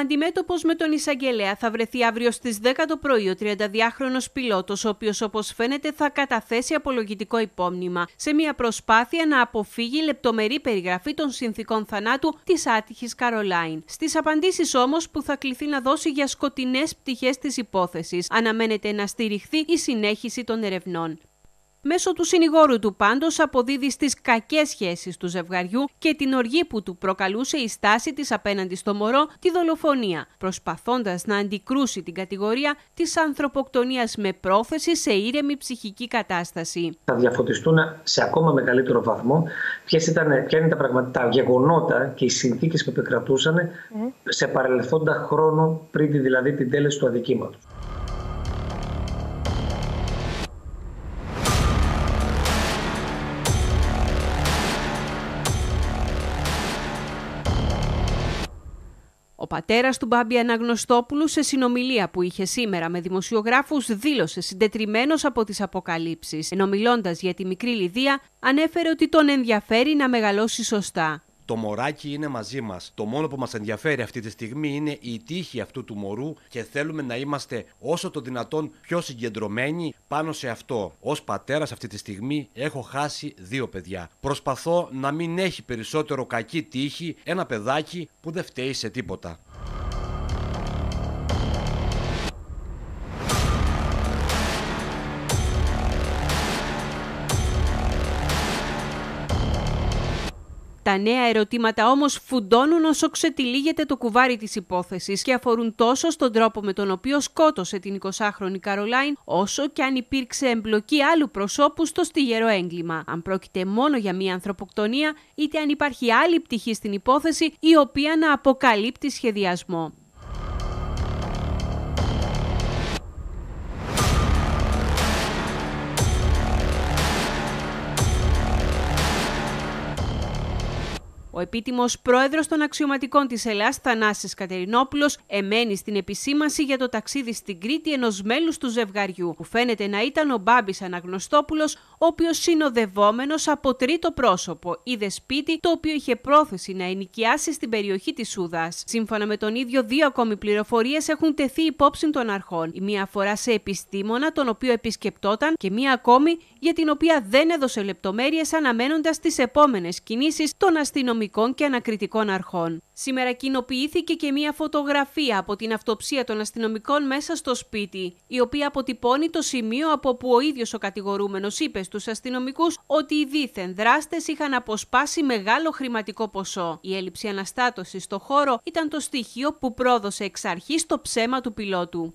Αντιμέτωπος με τον Ισαγγελέα θα βρεθεί αύριο στις 10 το πρωί ο 32χρονο πιλότος, ο οποίος όπως φαίνεται θα καταθέσει απολογητικό υπόμνημα σε μια προσπάθεια να αποφύγει λεπτομερή περιγραφή των συνθήκων θανάτου της άτυχης Καρολάιν. Στις απαντήσεις όμως που θα κληθεί να δώσει για σκοτεινές πτυχές της υπόθεσης, αναμένεται να στηριχθεί η συνέχιση των ερευνών μέσω του συνηγόρου του πάντως αποδίδει στις κακές σχέσεις του ζευγαριού και την οργή που του προκαλούσε η στάση της απέναντι στο μωρό τη δολοφονία, προσπαθώντας να αντικρούσει την κατηγορία της ανθρωποκτονίας με πρόθεση σε ήρεμη ψυχική κατάσταση. Θα διαφωτιστούν σε ακόμα μεγαλύτερο βαθμό ποιες ήταν, είναι τα, γεγονότα και οι συνθήκες που επικρατούσαν ε. σε παρελθόντα χρόνο πριν δηλαδή την τέλεση του αδικήματος. Ο πατέρας του Μπάμπη Αναγνωστόπουλου, σε συνομιλία που είχε σήμερα με δημοσιογράφους, δήλωσε συντετριμένος από τις αποκαλύψεις, ενώ για τη μικρή Λιδία, ανέφερε ότι τον ενδιαφέρει να μεγαλώσει σωστά. Το μωράκι είναι μαζί μας. Το μόνο που μας ενδιαφέρει αυτή τη στιγμή είναι η τύχη αυτού του μωρού και θέλουμε να είμαστε όσο το δυνατόν πιο συγκεντρωμένοι πάνω σε αυτό. Ως πατέρας, αυτή τη στιγμή έχω χάσει δύο παιδιά. Προσπαθώ να μην έχει περισσότερο κακή τύχη ένα παιδάκι που δεν φταίει σε τίποτα. Τα νέα ερωτήματα όμως φουντώνουν όσο ξετυλίγεται το κουβάρι της υπόθεσης και αφορούν τόσο στον τρόπο με τον οποίο σκότωσε την 20χρονη Καρολάιν, όσο και αν υπήρξε εμπλοκή άλλου προσώπου στο στιγερό έγκλημα. Αν πρόκειται μόνο για μία ανθρωποκτονία, είτε αν υπάρχει άλλη πτυχή στην υπόθεση η οποία να αποκαλύπτει σχεδιασμό. Ο επίτιμος πρόεδρος των αξιωματικών της Ελλάς, Θανάσης Κατερινόπουλος, εμένει στην επισήμαση για το ταξίδι στην Κρήτη ενός μέλους του ζευγαριού, που φαίνεται να ήταν ο Μπάμπης Αναγνωστόπουλος, ο οποίος συνοδευόμενος από τρίτο πρόσωπο είδε σπίτι το οποίο είχε πρόθεση να ενοικιάσει στην περιοχή της Σούδας. Σύμφωνα με τον ίδιο, δύο ακόμη πληροφορίες έχουν τεθεί υπόψη των αρχών. Η μία αφορά σε επιστήμονα, τον οποίο επισκεπτόταν, και μία ακόμη για την οποία δεν έδωσε λεπτομέρειες αναμένοντας τις επόμενες κινήσεις των αστυνομικών και ανακριτικών αρχών. Σήμερα κοινοποιήθηκε και μία φωτογραφία από την αυτοψία των αστυνομικών μέσα στο σπίτι, η οποία αποτυπώνει το σημείο από που ο ίδιος ο κατηγορούμενος είπε στους αστυνομικούς ότι οι δίθεν δράστες είχαν αποσπάσει μεγάλο χρηματικό ποσό. Η έλλειψη αναστάτωσης στο χώρο ήταν το στοιχείο που πρόδωσε εξ αρχής το ψέμα του πιλότου.